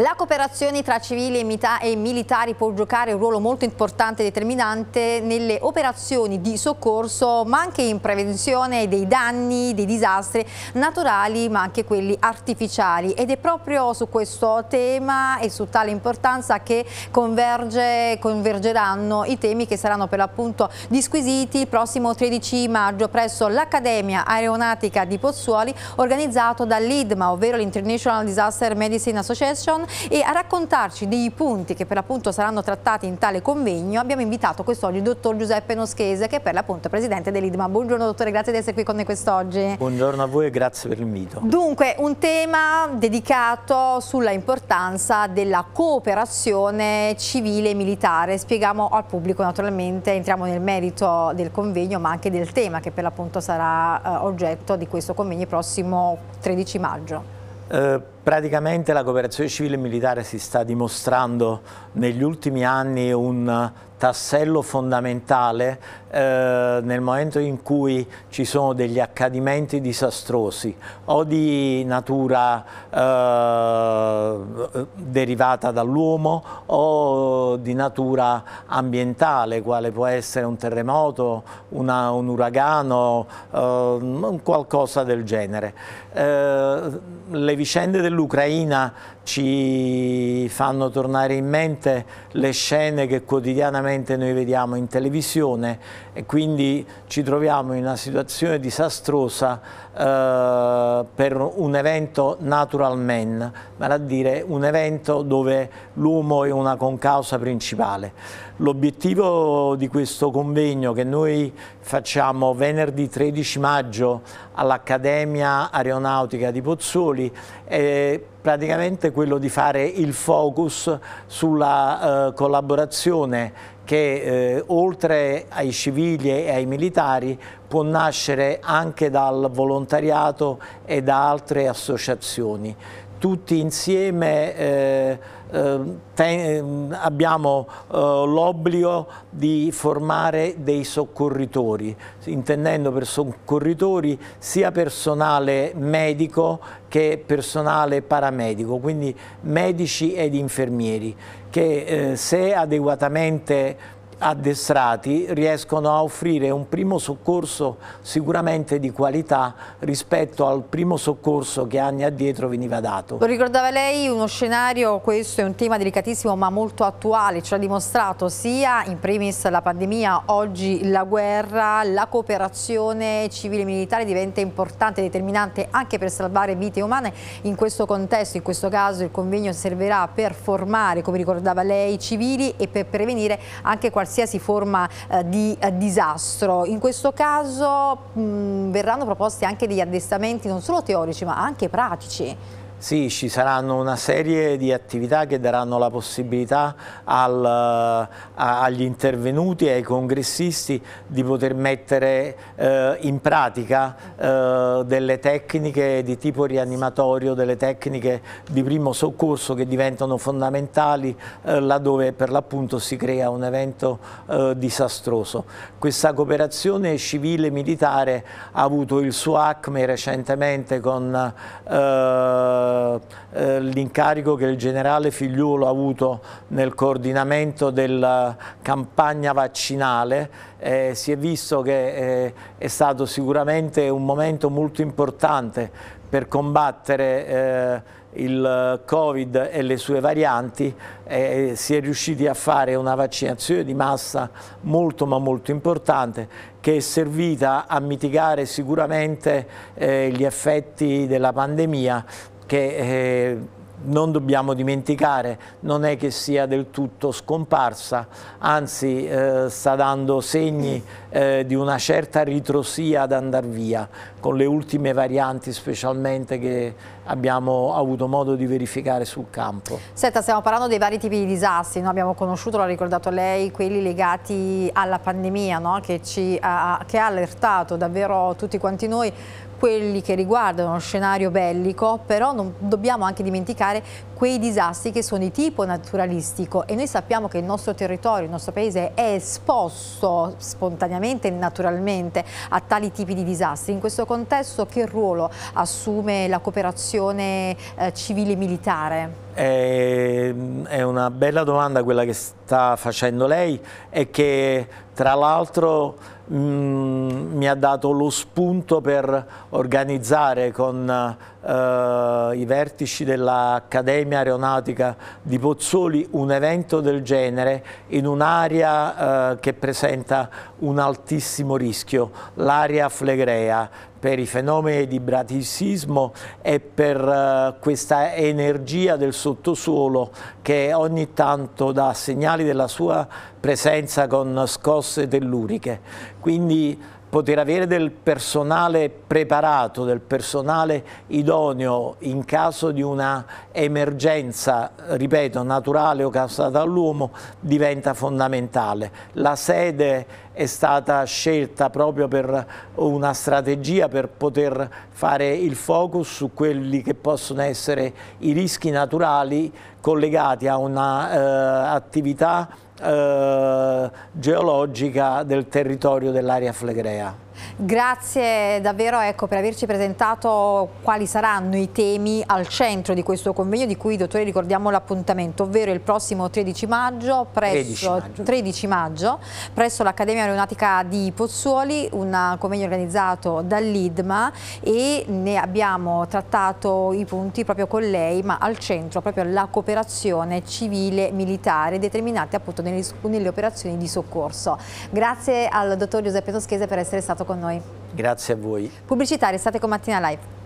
La cooperazione tra civili e, militari può giocare un ruolo molto importante e determinante nelle operazioni di soccorso, ma anche in prevenzione dei danni, dei disastri naturali, ma anche quelli artificiali. Ed è proprio su questo tema e su tale importanza che converge, convergeranno i temi che saranno per l'appunto disquisiti il prossimo 13 maggio presso l'Accademia Aeronautica di Pozzuoli, organizzato dall'IDMA, ovvero l'International Disaster Medicine Association e a raccontarci dei punti che per l'appunto saranno trattati in tale convegno abbiamo invitato quest'oggi il dottor Giuseppe Noschese che è per l'appunto presidente dell'IDMA. Buongiorno dottore, grazie di essere qui con noi quest'oggi. Buongiorno a voi e grazie per l'invito. Dunque un tema dedicato sulla importanza della cooperazione civile e militare. Spieghiamo al pubblico naturalmente, entriamo nel merito del convegno ma anche del tema che per l'appunto sarà eh, oggetto di questo convegno prossimo 13 maggio. Eh Praticamente la cooperazione civile e militare si sta dimostrando negli ultimi anni un tassello fondamentale eh, nel momento in cui ci sono degli accadimenti disastrosi o di natura eh, derivata dall'uomo o di natura ambientale, quale può essere un terremoto, una, un uragano, eh, qualcosa del genere. Eh, le vicende del dell'Ucraina ci fanno tornare in mente le scene che quotidianamente noi vediamo in televisione e quindi ci troviamo in una situazione disastrosa eh, per un evento natural man, vale a dire un evento dove l'uomo è una concausa principale. L'obiettivo di questo convegno che noi facciamo venerdì 13 maggio all'Accademia Aeronautica di Pozzoli è praticamente quello di fare il focus sulla eh, collaborazione che eh, oltre ai civili e ai militari può nascere anche dal volontariato e da altre associazioni tutti insieme eh, eh, abbiamo eh, l'obbligo di formare dei soccorritori, intendendo per soccorritori sia personale medico che personale paramedico, quindi medici ed infermieri, che eh, se adeguatamente addestrati riescono a offrire un primo soccorso sicuramente di qualità rispetto al primo soccorso che anni addietro veniva dato. Lo ricordava lei, uno scenario, questo è un tema delicatissimo ma molto attuale, ci ha dimostrato sia in primis la pandemia, oggi la guerra, la cooperazione civile e militare diventa importante, determinante anche per salvare vite umane. In questo contesto, in questo caso, il convegno servirà per formare, come ricordava lei, civili e per prevenire anche qualsiasi qualsiasi forma eh, di eh, disastro. In questo caso mh, mm, verranno proposti anche degli addestramenti non solo teorici ma anche pratici. Sì, ci saranno una serie di attività che daranno la possibilità al, eh, agli intervenuti e ai congressisti di poter mettere eh, in pratica eh, delle tecniche di tipo rianimatorio, delle tecniche di primo soccorso che diventano fondamentali eh, laddove per l'appunto si crea un evento eh, disastroso. Questa cooperazione civile-militare ha avuto il suo acme recentemente con eh, eh, eh, l'incarico che il generale Figliuolo ha avuto nel coordinamento della campagna vaccinale eh, si è visto che eh, è stato sicuramente un momento molto importante per combattere eh, il Covid e le sue varianti eh, si è riusciti a fare una vaccinazione di massa molto ma molto importante che è servita a mitigare sicuramente eh, gli effetti della pandemia che eh, non dobbiamo dimenticare, non è che sia del tutto scomparsa, anzi eh, sta dando segni eh, di una certa ritrosia ad andare via, con le ultime varianti specialmente che abbiamo avuto modo di verificare sul campo. Senta, stiamo parlando dei vari tipi di disastri, no? abbiamo conosciuto, l'ha ricordato lei, quelli legati alla pandemia no? che, ci ha, che ha allertato davvero tutti quanti noi quelli che riguardano lo scenario bellico, però non dobbiamo anche dimenticare quei disastri che sono di tipo naturalistico e noi sappiamo che il nostro territorio, il nostro paese è esposto spontaneamente e naturalmente a tali tipi di disastri. In questo contesto che ruolo assume la cooperazione eh, civile militare? È, è una bella domanda quella che sta facendo lei e che tra l'altro mm, mi ha dato lo spunto per organizzare con eh, i vertici dell'Accademia Accademia Aeronautica di Pozzoli un evento del genere in un'area eh, che presenta un altissimo rischio, l'area flegrea, per i fenomeni di bradisismo e per uh, questa energia del sottosuolo che ogni tanto dà segnali della sua presenza con scosse telluriche. Quindi poter avere del personale preparato, del personale idoneo in caso di una emergenza, ripeto, naturale o causata dall'uomo, diventa fondamentale. La sede è stata scelta proprio per una strategia per poter fare il focus su quelli che possono essere i rischi naturali collegati a un'attività eh, eh, geologica del territorio dell'area flegrea. Grazie davvero ecco, per averci presentato quali saranno i temi al centro di questo convegno di cui, dottore, ricordiamo l'appuntamento, ovvero il prossimo 13 maggio presso, presso l'Accademia Aeronautica di Pozzuoli, un convegno organizzato dall'IDMA e ne abbiamo trattato i punti proprio con lei, ma al centro proprio la cooperazione civile-militare determinate appunto nelle, nelle operazioni di soccorso. Grazie al dottor Giuseppe Toschese per essere stato con noi con noi. Grazie a voi. Pubblicitari, state con Mattina Live.